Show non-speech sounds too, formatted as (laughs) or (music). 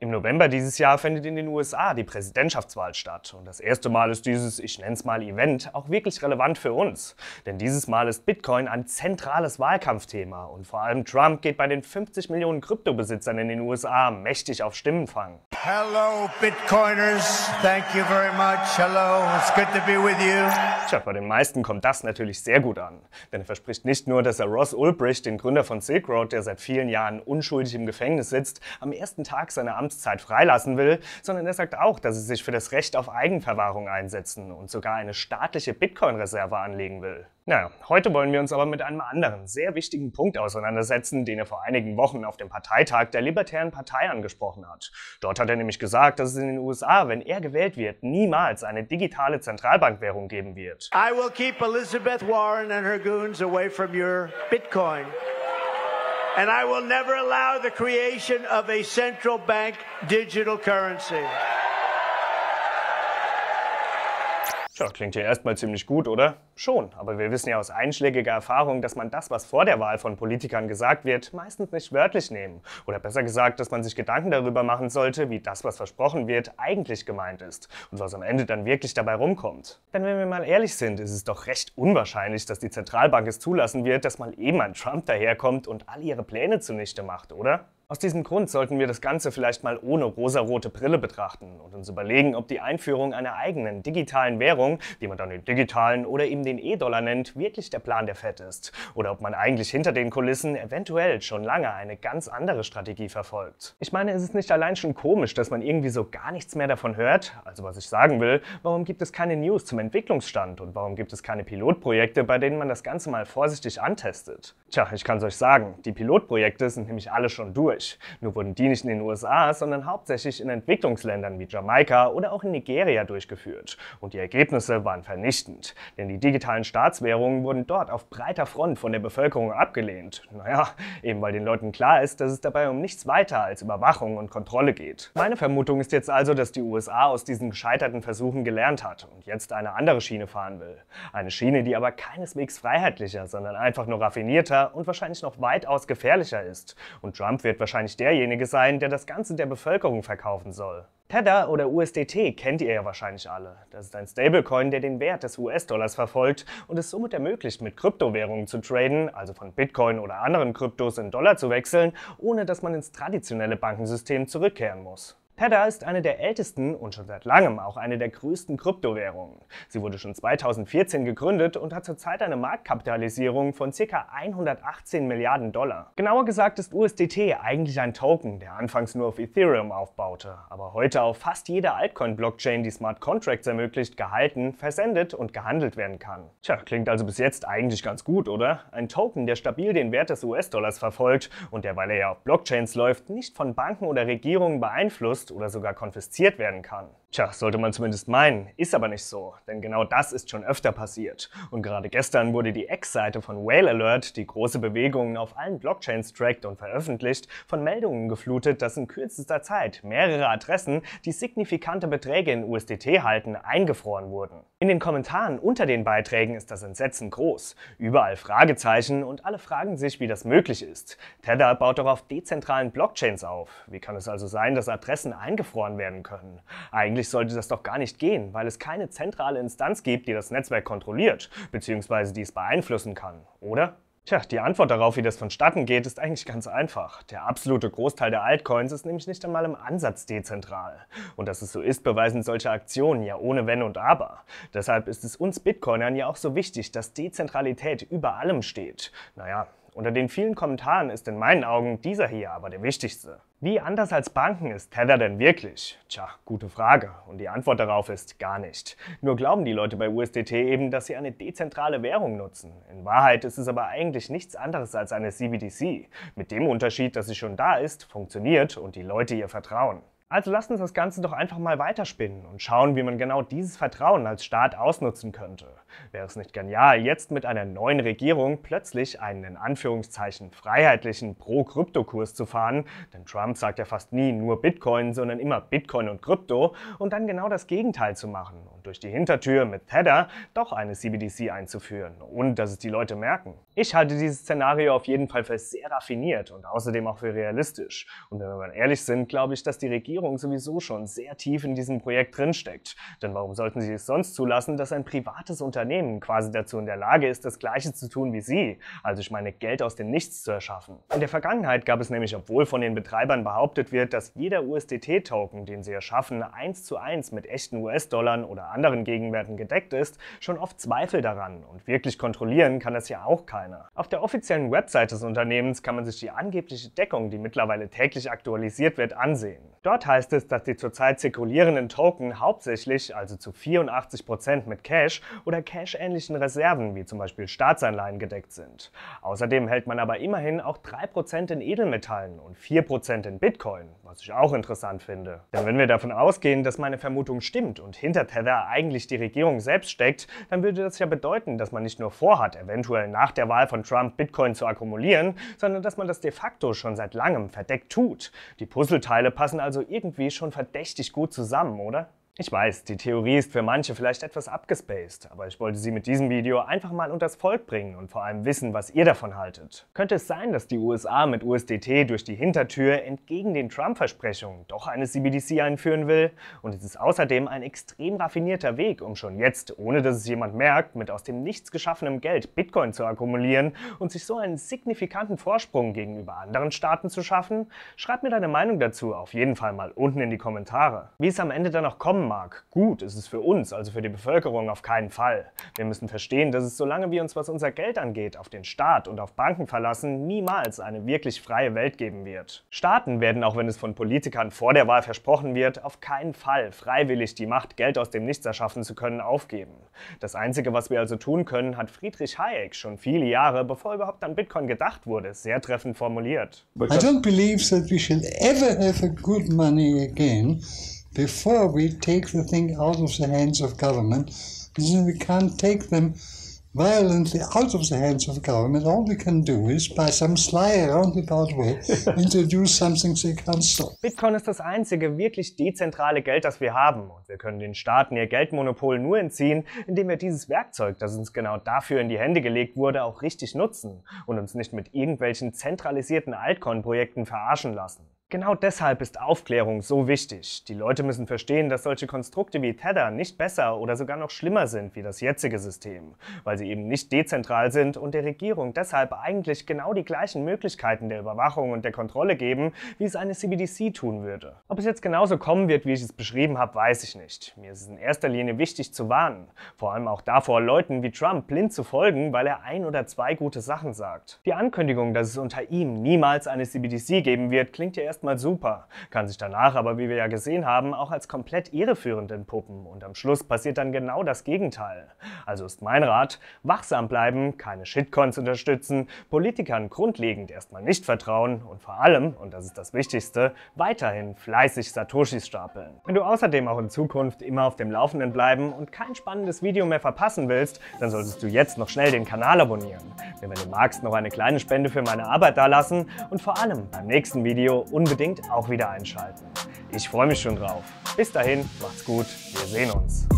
Im November dieses Jahr findet in den USA die Präsidentschaftswahl statt. Und das erste Mal ist dieses, ich nenne es mal Event, auch wirklich relevant für uns. Denn dieses Mal ist Bitcoin ein zentrales Wahlkampfthema. Und vor allem Trump geht bei den 50 Millionen Kryptobesitzern in den USA mächtig auf Stimmenfang. Hello, Bitcoiners. Thank you very much. Hello, it's good to be with you. Tja, bei den meisten kommt das natürlich sehr gut an. Denn er verspricht nicht nur, dass er Ross Ulbricht, den Gründer von Silk Road, der seit vielen Jahren unschuldig im Gefängnis sitzt, am ersten Tag seiner Amtszeit Amtszeit freilassen will, sondern er sagt auch, dass er sich für das Recht auf Eigenverwahrung einsetzen und sogar eine staatliche Bitcoin-Reserve anlegen will. Naja, heute wollen wir uns aber mit einem anderen, sehr wichtigen Punkt auseinandersetzen, den er vor einigen Wochen auf dem Parteitag der Libertären Partei angesprochen hat. Dort hat er nämlich gesagt, dass es in den USA, wenn er gewählt wird, niemals eine digitale Zentralbankwährung geben wird. I will keep Elizabeth Warren and her goons away from your Bitcoin. and I will never allow the creation of a central bank digital currency. Tja, klingt ja erstmal ziemlich gut, oder? Schon, aber wir wissen ja aus einschlägiger Erfahrung, dass man das, was vor der Wahl von Politikern gesagt wird, meistens nicht wörtlich nehmen. Oder besser gesagt, dass man sich Gedanken darüber machen sollte, wie das, was versprochen wird, eigentlich gemeint ist und was am Ende dann wirklich dabei rumkommt. Denn wenn wir mal ehrlich sind, ist es doch recht unwahrscheinlich, dass die Zentralbank es zulassen wird, dass mal eben ein Trump daherkommt und all ihre Pläne zunichte macht, oder? Aus diesem Grund sollten wir das Ganze vielleicht mal ohne rosarote Brille betrachten und uns überlegen, ob die Einführung einer eigenen digitalen Währung, die man dann den digitalen oder eben den E-Dollar nennt, wirklich der Plan der FED ist oder ob man eigentlich hinter den Kulissen eventuell schon lange eine ganz andere Strategie verfolgt. Ich meine, es ist nicht allein schon komisch, dass man irgendwie so gar nichts mehr davon hört, also was ich sagen will, warum gibt es keine News zum Entwicklungsstand und warum gibt es keine Pilotprojekte, bei denen man das Ganze mal vorsichtig antestet? Tja, ich kann es euch sagen, die Pilotprojekte sind nämlich alle schon durch durch. Nur wurden die nicht in den USA, sondern hauptsächlich in Entwicklungsländern wie Jamaika oder auch in Nigeria durchgeführt. Und die Ergebnisse waren vernichtend, denn die digitalen Staatswährungen wurden dort auf breiter Front von der Bevölkerung abgelehnt. Naja, eben weil den Leuten klar ist, dass es dabei um nichts weiter als Überwachung und Kontrolle geht. Meine Vermutung ist jetzt also, dass die USA aus diesen gescheiterten Versuchen gelernt hat und jetzt eine andere Schiene fahren will. Eine Schiene, die aber keineswegs freiheitlicher, sondern einfach nur raffinierter und wahrscheinlich noch weitaus gefährlicher ist. Und Trump wird wahrscheinlich wahrscheinlich derjenige sein, der das Ganze der Bevölkerung verkaufen soll. Tether oder USDT kennt ihr ja wahrscheinlich alle. Das ist ein Stablecoin, der den Wert des US-Dollars verfolgt und es somit ermöglicht, mit Kryptowährungen zu traden, also von Bitcoin oder anderen Kryptos in Dollar zu wechseln, ohne dass man ins traditionelle Bankensystem zurückkehren muss. Tether ist eine der ältesten und schon seit langem auch eine der größten Kryptowährungen. Sie wurde schon 2014 gegründet und hat zurzeit eine Marktkapitalisierung von ca. 118 Milliarden Dollar. Genauer gesagt ist USDT eigentlich ein Token, der anfangs nur auf Ethereum aufbaute, aber heute auf fast jeder Altcoin-Blockchain, die Smart Contracts ermöglicht, gehalten, versendet und gehandelt werden kann. Tja, klingt also bis jetzt eigentlich ganz gut, oder? Ein Token, der stabil den Wert des US-Dollars verfolgt und der, weil er ja auf Blockchains läuft, nicht von Banken oder Regierungen beeinflusst, benutzt oder sogar konfisziert werden kann. Tja, sollte man zumindest meinen, ist aber nicht so, denn genau das ist schon öfter passiert. Und gerade gestern wurde die Ex-Seite von Whale Alert, die große Bewegungen auf allen Blockchains trackt und veröffentlicht, von Meldungen geflutet, dass in kürzester Zeit mehrere Adressen, die signifikante Beträge in USDT halten, eingefroren wurden. In den Kommentaren unter den Beiträgen ist das Entsetzen groß. Überall Fragezeichen und alle fragen sich, wie das möglich ist. Tether baut doch auf dezentralen Blockchains auf. Wie kann es also sein, dass Adressen eingefroren werden können. Eigentlich sollte das doch gar nicht gehen, weil es keine zentrale Instanz gibt, die das Netzwerk kontrolliert bzw. die es beeinflussen kann, oder? Tja, die Antwort darauf, wie das vonstatten geht, ist eigentlich ganz einfach. Der absolute Großteil der Altcoins ist nämlich nicht einmal im Ansatz dezentral. Und dass es so ist, beweisen solche Aktionen ja ohne Wenn und Aber. Deshalb ist es uns Bitcoinern ja auch so wichtig, dass Dezentralität über allem steht. Naja, unter den vielen Kommentaren ist in meinen Augen dieser hier aber der wichtigste. Wie anders als Banken ist Tether denn wirklich? Tja, gute Frage. Und die Antwort darauf ist gar nicht. Nur glauben die Leute bei USDT eben, dass sie eine dezentrale Währung nutzen. In Wahrheit ist es aber eigentlich nichts anderes als eine CBDC. Mit dem Unterschied, dass sie schon da ist, funktioniert und die Leute ihr vertrauen. Also lasst uns das Ganze doch einfach mal weiterspinnen und schauen, wie man genau dieses Vertrauen als Staat ausnutzen könnte. Wäre es nicht genial, jetzt mit einer neuen Regierung plötzlich einen in Anführungszeichen freiheitlichen Pro-Krypto-Kurs zu fahren? Denn Trump sagt ja fast nie nur Bitcoin, sondern immer Bitcoin und Krypto und dann genau das Gegenteil zu machen durch die Hintertür mit Tether doch eine CBDC einzuführen, ohne dass es die Leute merken. Ich halte dieses Szenario auf jeden Fall für sehr raffiniert und außerdem auch für realistisch. Und wenn wir mal ehrlich sind, glaube ich, dass die Regierung sowieso schon sehr tief in diesem Projekt drinsteckt. Denn warum sollten sie es sonst zulassen, dass ein privates Unternehmen quasi dazu in der Lage ist, das Gleiche zu tun wie sie? Also ich meine, Geld aus dem Nichts zu erschaffen. In der Vergangenheit gab es nämlich, obwohl von den Betreibern behauptet wird, dass jeder USDT-Token, den sie erschaffen, eins zu eins mit echten US-Dollar oder anderen anderen Gegenwerten gedeckt ist, schon oft Zweifel daran und wirklich kontrollieren kann das ja auch keiner. Auf der offiziellen Website des Unternehmens kann man sich die angebliche Deckung, die mittlerweile täglich aktualisiert wird, ansehen. Dort heißt es, dass die zurzeit zirkulierenden Token hauptsächlich, also zu 84% mit Cash oder Cash-ähnlichen Reserven wie zum Beispiel Staatsanleihen gedeckt sind. Außerdem hält man aber immerhin auch 3% in Edelmetallen und 4% in Bitcoin, was ich auch interessant finde. Denn wenn wir davon ausgehen, dass meine Vermutung stimmt und hinter Tether eigentlich die Regierung selbst steckt, dann würde das ja bedeuten, dass man nicht nur vorhat, eventuell nach der Wahl von Trump Bitcoin zu akkumulieren, sondern dass man das de facto schon seit langem verdeckt tut. Die Puzzleteile passen also irgendwie schon verdächtig gut zusammen, oder? Ich weiß, die Theorie ist für manche vielleicht etwas abgespaced, aber ich wollte sie mit diesem Video einfach mal unters Volk bringen und vor allem wissen, was ihr davon haltet. Könnte es sein, dass die USA mit USDT durch die Hintertür entgegen den Trump-Versprechungen doch eine CBDC einführen will? Und es ist außerdem ein extrem raffinierter Weg, um schon jetzt, ohne dass es jemand merkt, mit aus dem nichts geschaffenem Geld Bitcoin zu akkumulieren und sich so einen signifikanten Vorsprung gegenüber anderen Staaten zu schaffen? Schreib mir deine Meinung dazu auf jeden Fall mal unten in die Kommentare. Wie es am Ende dann noch kommen mag. Gut ist es für uns, also für die Bevölkerung, auf keinen Fall. Wir müssen verstehen, dass es, solange wir uns, was unser Geld angeht, auf den Staat und auf Banken verlassen, niemals eine wirklich freie Welt geben wird. Staaten werden, auch wenn es von Politikern vor der Wahl versprochen wird, auf keinen Fall freiwillig die Macht, Geld aus dem Nichts erschaffen zu können, aufgeben. Das Einzige, was wir also tun können, hat Friedrich Hayek schon viele Jahre, bevor überhaupt an Bitcoin gedacht wurde, sehr treffend formuliert. I don't believe that we shall ever have a good money again before we take the thing out of the hands of government, we can't take them violently out of the hands of government. All we can do is, by some sly roundabout way, (laughs) introduce something they can't stop. Bitcoin ist das einzige wirklich dezentrale Geld, das wir haben. Und wir können den Staaten ihr Geldmonopol nur entziehen, indem wir dieses Werkzeug, das uns genau dafür in die Hände gelegt wurde, auch richtig nutzen und uns nicht mit irgendwelchen zentralisierten Altcoin-Projekten verarschen lassen. Genau deshalb ist Aufklärung so wichtig. Die Leute müssen verstehen, dass solche Konstrukte wie Tether nicht besser oder sogar noch schlimmer sind wie das jetzige System, weil sie eben nicht dezentral sind und der Regierung deshalb eigentlich genau die gleichen Möglichkeiten der Überwachung und der Kontrolle geben, wie es eine CBDC tun würde. Ob es jetzt genauso kommen wird, wie ich es beschrieben habe, weiß ich nicht. Mir ist es in erster Linie wichtig zu warnen, vor allem auch davor, Leuten wie Trump blind zu folgen, weil er ein oder zwei gute Sachen sagt. Die Ankündigung, dass es unter ihm niemals eine CBDC geben wird, klingt ja erst erstmal super, kann sich danach aber, wie wir ja gesehen haben, auch als komplett irreführend entpuppen und am Schluss passiert dann genau das Gegenteil. Also ist mein Rat, wachsam bleiben, keine Shitcoins unterstützen, Politikern grundlegend erstmal nicht vertrauen und vor allem, und das ist das Wichtigste, weiterhin fleißig Satoshis stapeln. Wenn du außerdem auch in Zukunft immer auf dem Laufenden bleiben und kein spannendes Video mehr verpassen willst, dann solltest du jetzt noch schnell den Kanal abonnieren. Wenn du magst, noch eine kleine Spende für meine Arbeit da lassen und vor allem beim nächsten Video und unbedingt auch wieder einschalten. Ich freue mich schon drauf. Bis dahin, macht's gut, wir sehen uns.